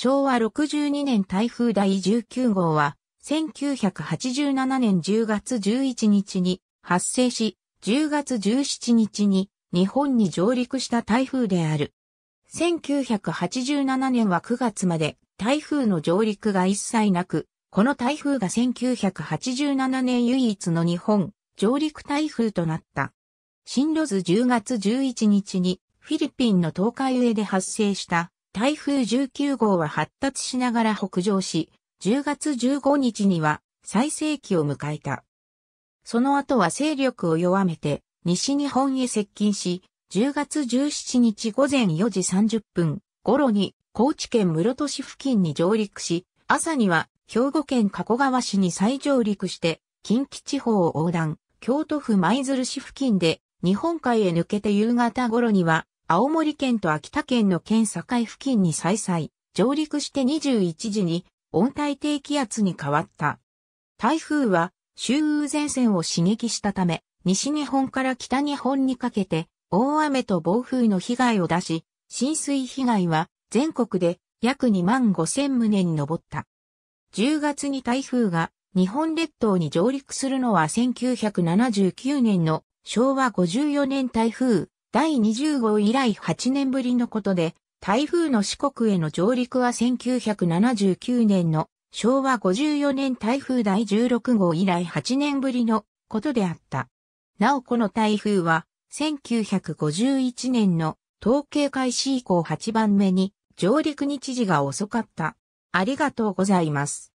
昭和62年台風第19号は、1987年10月11日に発生し、10月17日に日本に上陸した台風である。1987年は9月まで台風の上陸が一切なく、この台風が1987年唯一の日本上陸台風となった。進路図10月11日にフィリピンの東海上で発生した台風19号は発達しながら北上し、10月15日には最盛期を迎えた。その後は勢力を弱めて西日本へ接近し、10月17日午前4時30分頃に高知県室戸市付近に上陸し、朝には兵庫県加古川市に再上陸して近畿地方を横断、京都府舞鶴市付近で日本海へ抜けて夕方頃には青森県と秋田県の県境付近に再々、上陸して21時に温帯低気圧に変わった。台風は周雨前線を刺激したため、西日本から北日本にかけて大雨と暴風の被害を出し、浸水被害は全国で約2万5千棟に上った。10月に台風が日本列島に上陸するのは1979年の昭和54年台風第20号以来8年ぶりのことで、台風の四国への上陸は1979年の昭和54年台風第16号以来8年ぶりのことであった。なおこの台風は1951年の統計開始以降8番目に上陸日時が遅かった。ありがとうございます。